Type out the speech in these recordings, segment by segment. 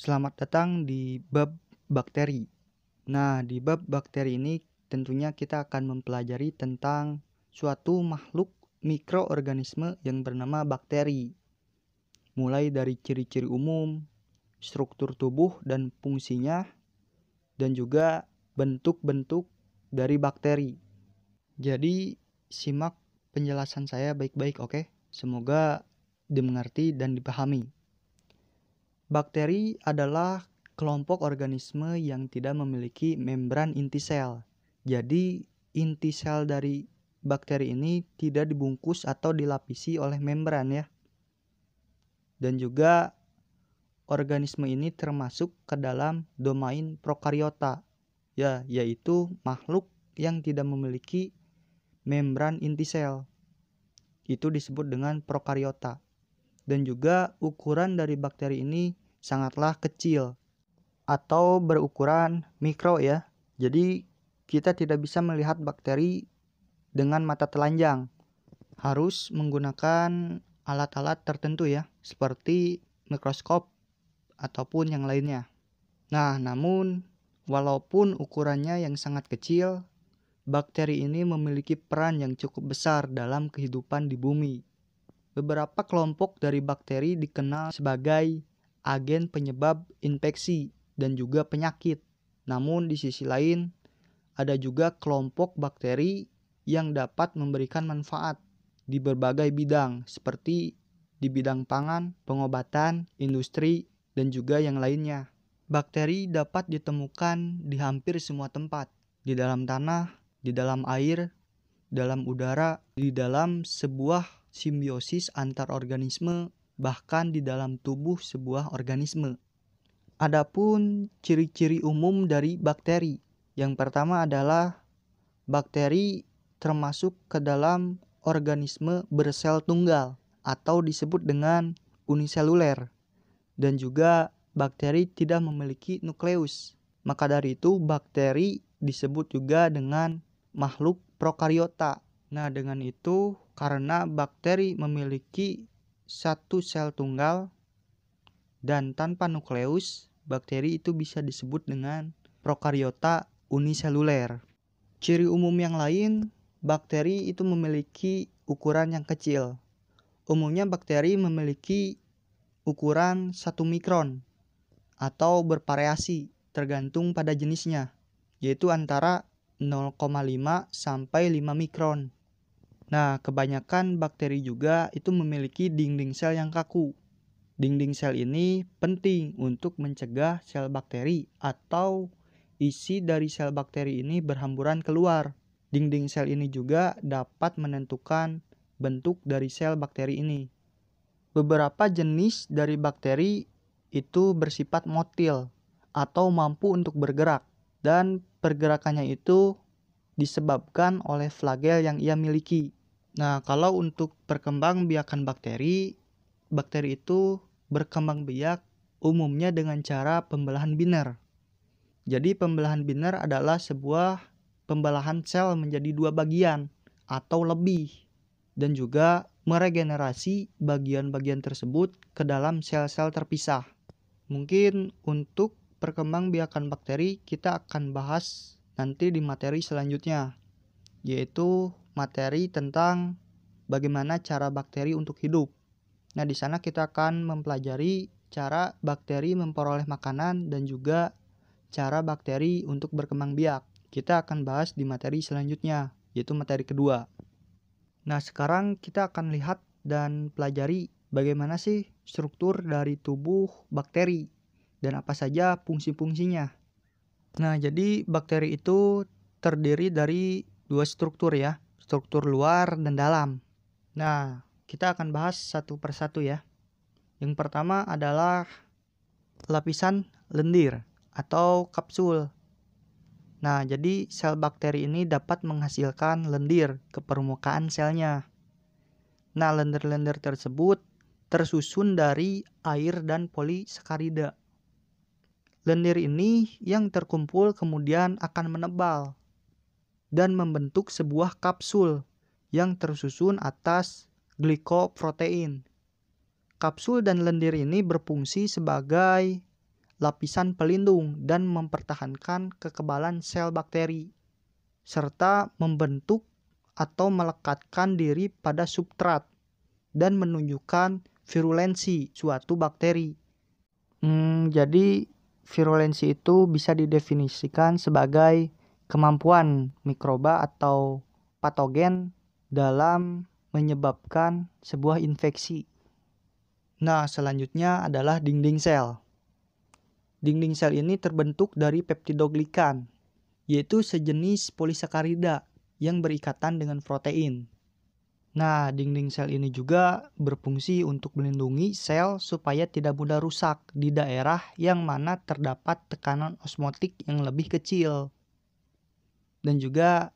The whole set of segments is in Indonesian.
Selamat datang di bab bakteri. Nah, di bab bakteri ini tentunya kita akan mempelajari tentang suatu makhluk mikroorganisme yang bernama bakteri. Mulai dari ciri-ciri umum, struktur tubuh dan fungsinya, dan juga bentuk-bentuk dari bakteri. Jadi, simak penjelasan saya baik-baik, oke? Semoga dimengerti dan dipahami. Bakteri adalah kelompok organisme yang tidak memiliki membran inti sel. Jadi, inti sel dari bakteri ini tidak dibungkus atau dilapisi oleh membran ya. Dan juga organisme ini termasuk ke dalam domain prokariota, ya, yaitu makhluk yang tidak memiliki membran inti sel. Itu disebut dengan prokariota. Dan juga ukuran dari bakteri ini sangatlah kecil atau berukuran mikro ya. Jadi kita tidak bisa melihat bakteri dengan mata telanjang. Harus menggunakan alat-alat tertentu ya, seperti mikroskop ataupun yang lainnya. Nah, namun walaupun ukurannya yang sangat kecil, bakteri ini memiliki peran yang cukup besar dalam kehidupan di bumi. Beberapa kelompok dari bakteri dikenal sebagai agen penyebab infeksi dan juga penyakit. Namun di sisi lain, ada juga kelompok bakteri yang dapat memberikan manfaat di berbagai bidang seperti di bidang pangan, pengobatan, industri, dan juga yang lainnya. Bakteri dapat ditemukan di hampir semua tempat, di dalam tanah, di dalam air, dalam udara, di dalam sebuah simbiosis antar organisme bahkan di dalam tubuh sebuah organisme. Adapun ciri-ciri umum dari bakteri. Yang pertama adalah bakteri termasuk ke dalam organisme bersel tunggal atau disebut dengan uniseluler. Dan juga bakteri tidak memiliki nukleus. Maka dari itu bakteri disebut juga dengan makhluk prokariota. Nah, dengan itu karena bakteri memiliki satu sel tunggal dan tanpa nukleus, bakteri itu bisa disebut dengan prokariota uniseluler. Ciri umum yang lain, bakteri itu memiliki ukuran yang kecil. Umumnya bakteri memiliki ukuran 1 mikron atau bervariasi tergantung pada jenisnya, yaitu antara 0,5 sampai 5 mikron. Nah, kebanyakan bakteri juga itu memiliki dinding sel yang kaku. Dinding sel ini penting untuk mencegah sel bakteri atau isi dari sel bakteri ini berhamburan keluar. Dinding sel ini juga dapat menentukan bentuk dari sel bakteri ini. Beberapa jenis dari bakteri itu bersifat motil atau mampu untuk bergerak dan pergerakannya itu disebabkan oleh flagel yang ia miliki. Nah, kalau untuk perkembang biakan bakteri, bakteri itu berkembang biak umumnya dengan cara pembelahan biner. Jadi pembelahan biner adalah sebuah pembelahan sel menjadi dua bagian atau lebih dan juga meregenerasi bagian-bagian tersebut ke dalam sel-sel terpisah. Mungkin untuk perkembang biakan bakteri kita akan bahas nanti di materi selanjutnya yaitu materi tentang bagaimana cara bakteri untuk hidup. Nah, di sana kita akan mempelajari cara bakteri memperoleh makanan dan juga cara bakteri untuk berkembang biak. Kita akan bahas di materi selanjutnya, yaitu materi kedua. Nah, sekarang kita akan lihat dan pelajari bagaimana sih struktur dari tubuh bakteri dan apa saja fungsi-fungsinya. Nah, jadi bakteri itu terdiri dari dua struktur ya, struktur luar dan dalam. Nah, kita akan bahas satu persatu ya. Yang pertama adalah lapisan lendir atau kapsul. Nah, jadi sel bakteri ini dapat menghasilkan lendir ke permukaan selnya. Nah, lendir-lendir tersebut tersusun dari air dan polisakarida. Lendir ini yang terkumpul kemudian akan menebal dan membentuk sebuah kapsul yang tersusun atas glikoprotein. Kapsul dan lendir ini berfungsi sebagai lapisan pelindung dan mempertahankan kekebalan sel bakteri, serta membentuk atau melekatkan diri pada substrat dan menunjukkan virulensi suatu bakteri. Hmm, jadi virulensi itu bisa didefinisikan sebagai kemampuan mikroba atau patogen dalam menyebabkan sebuah infeksi. Nah, selanjutnya adalah dinding sel. Dinding sel ini terbentuk dari peptidoglikan, yaitu sejenis polisakarida yang berikatan dengan protein. Nah, dinding sel ini juga berfungsi untuk melindungi sel supaya tidak mudah rusak di daerah yang mana terdapat tekanan osmotik yang lebih kecil dan juga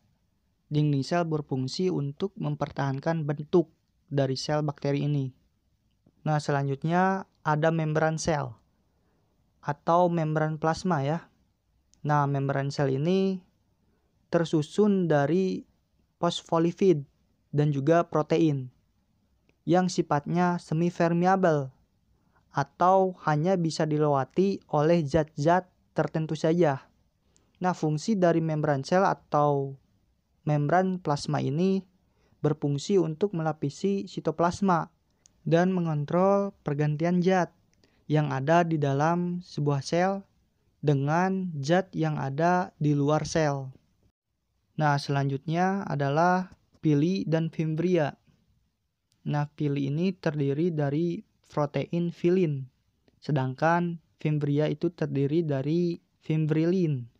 dinding sel berfungsi untuk mempertahankan bentuk dari sel bakteri ini. Nah, selanjutnya ada membran sel atau membran plasma ya. Nah, membran sel ini tersusun dari fosfolipid dan juga protein yang sifatnya semi permeable atau hanya bisa dilewati oleh zat-zat tertentu saja. Nah, fungsi dari membran sel atau membran plasma ini berfungsi untuk melapisi sitoplasma dan mengontrol pergantian zat yang ada di dalam sebuah sel dengan zat yang ada di luar sel. Nah, selanjutnya adalah pili dan fimbria. Nah, pili ini terdiri dari protein filin, sedangkan fimbria itu terdiri dari fimbrilin.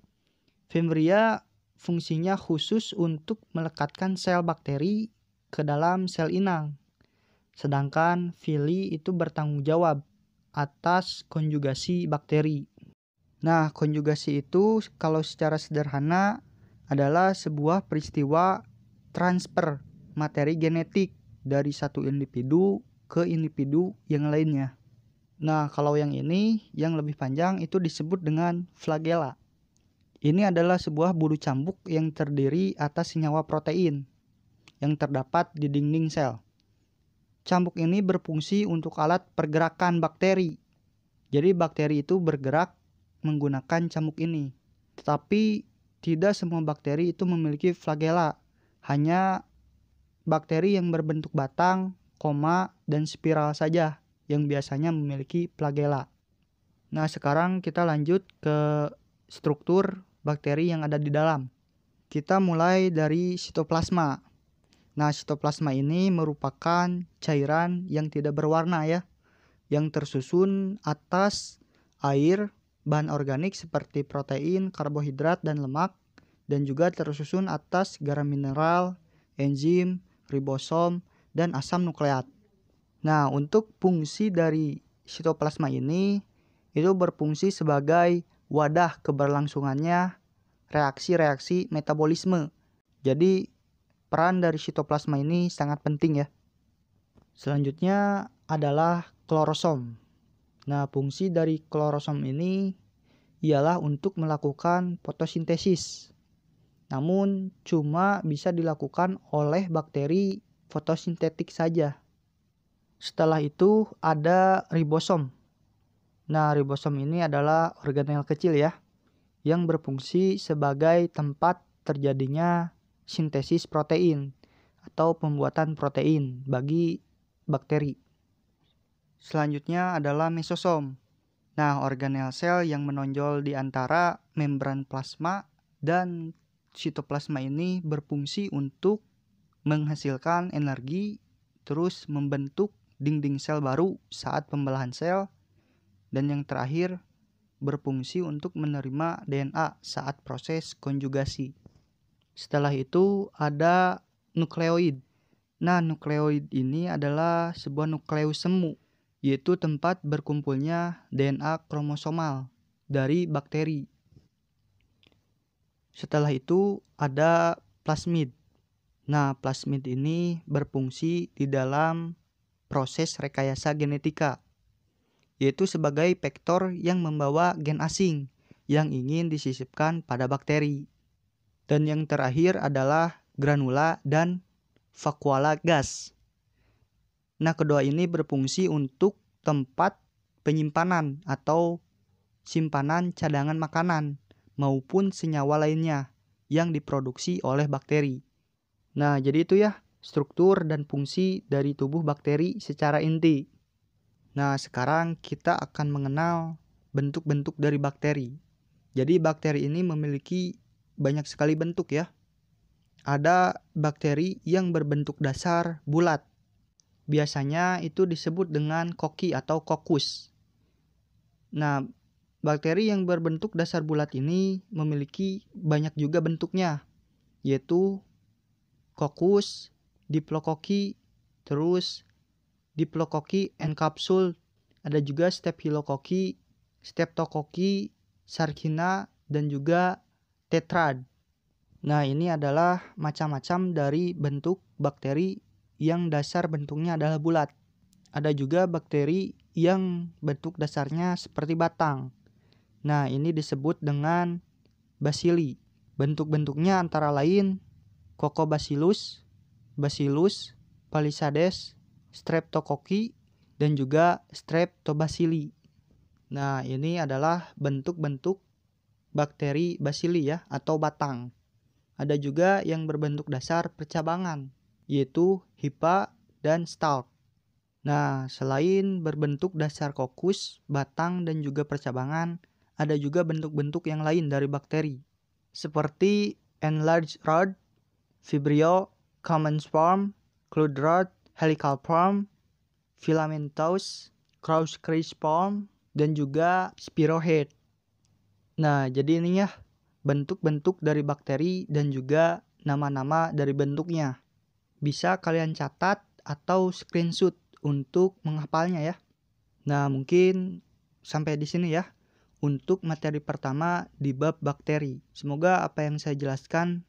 Fimbria fungsinya khusus untuk melekatkan sel bakteri ke dalam sel inang. Sedangkan fili itu bertanggung jawab atas konjugasi bakteri. Nah, konjugasi itu kalau secara sederhana adalah sebuah peristiwa transfer materi genetik dari satu individu ke individu yang lainnya. Nah, kalau yang ini yang lebih panjang itu disebut dengan flagela. Ini adalah sebuah bulu cambuk yang terdiri atas senyawa protein yang terdapat di dinding sel. Cambuk ini berfungsi untuk alat pergerakan bakteri. Jadi bakteri itu bergerak menggunakan cambuk ini. Tetapi tidak semua bakteri itu memiliki flagela. Hanya bakteri yang berbentuk batang, koma, dan spiral saja yang biasanya memiliki flagela. Nah, sekarang kita lanjut ke struktur bakteri yang ada di dalam. Kita mulai dari sitoplasma. Nah, sitoplasma ini merupakan cairan yang tidak berwarna ya, yang tersusun atas air, bahan organik seperti protein, karbohidrat, dan lemak, dan juga tersusun atas garam mineral, enzim, ribosom, dan asam nukleat. Nah, untuk fungsi dari sitoplasma ini, itu berfungsi sebagai wadah keberlangsungannya, reaksi-reaksi metabolisme. Jadi, peran dari sitoplasma ini sangat penting ya. Selanjutnya adalah klorosom. Nah, fungsi dari klorosom ini ialah untuk melakukan fotosintesis. Namun, cuma bisa dilakukan oleh bakteri fotosintetik saja. Setelah itu ada ribosom. Nah, ribosom ini adalah organel kecil ya, yang berfungsi sebagai tempat terjadinya sintesis protein atau pembuatan protein bagi bakteri. Selanjutnya adalah mesosom. Nah, organel sel yang menonjol di antara membran plasma dan sitoplasma ini berfungsi untuk menghasilkan energi terus membentuk dinding sel baru saat pembelahan sel dan yang terakhir berfungsi untuk menerima DNA saat proses konjugasi. Setelah itu ada nukleoid. Nah, nukleoid ini adalah sebuah nukleus semu, yaitu tempat berkumpulnya DNA kromosomal dari bakteri. Setelah itu ada plasmid. Nah, plasmid ini berfungsi di dalam proses rekayasa genetika yaitu sebagai vektor yang membawa gen asing yang ingin disisipkan pada bakteri. Dan yang terakhir adalah granula dan vakuola gas. Nah, kedua ini berfungsi untuk tempat penyimpanan atau simpanan cadangan makanan maupun senyawa lainnya yang diproduksi oleh bakteri. Nah, jadi itu ya struktur dan fungsi dari tubuh bakteri secara inti. Nah, sekarang kita akan mengenal bentuk-bentuk dari bakteri. Jadi bakteri ini memiliki banyak sekali bentuk ya. Ada bakteri yang berbentuk dasar bulat. Biasanya itu disebut dengan koki atau kokus. Nah, bakteri yang berbentuk dasar bulat ini memiliki banyak juga bentuknya, yaitu kokus, diplokoki, terus diplokoki, kapsul, ada juga staphylokoki, streptokoki, sarkina, dan juga tetrad. Nah, ini adalah macam-macam dari bentuk bakteri yang dasar bentuknya adalah bulat. Ada juga bakteri yang bentuk dasarnya seperti batang. Nah, ini disebut dengan basili. Bentuk-bentuknya antara lain Cocobacillus, Bacillus, Palisades, streptokoki, dan juga streptobacilli. Nah, ini adalah bentuk-bentuk bakteri basili ya atau batang. Ada juga yang berbentuk dasar percabangan yaitu hipa dan stalk. Nah, selain berbentuk dasar kokus, batang dan juga percabangan, ada juga bentuk-bentuk yang lain dari bakteri seperti enlarged rod, vibrio, common swarm, crude rod, helical form, filamentous, cross-crease form, dan juga spirohead. Nah, jadi ini ya bentuk-bentuk dari bakteri dan juga nama-nama dari bentuknya. Bisa kalian catat atau screenshot untuk menghafalnya ya. Nah, mungkin sampai di sini ya untuk materi pertama di bab bakteri. Semoga apa yang saya jelaskan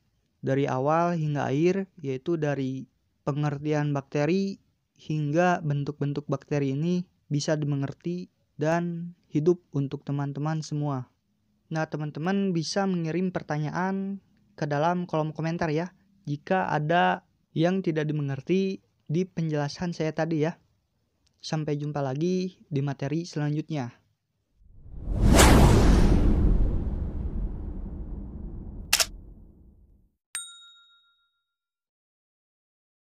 dari awal hingga akhir yaitu dari pengertian bakteri hingga bentuk-bentuk bakteri ini bisa dimengerti dan hidup untuk teman-teman semua. Nah, teman-teman bisa mengirim pertanyaan ke dalam kolom komentar ya jika ada yang tidak dimengerti di penjelasan saya tadi ya. Sampai jumpa lagi di materi selanjutnya.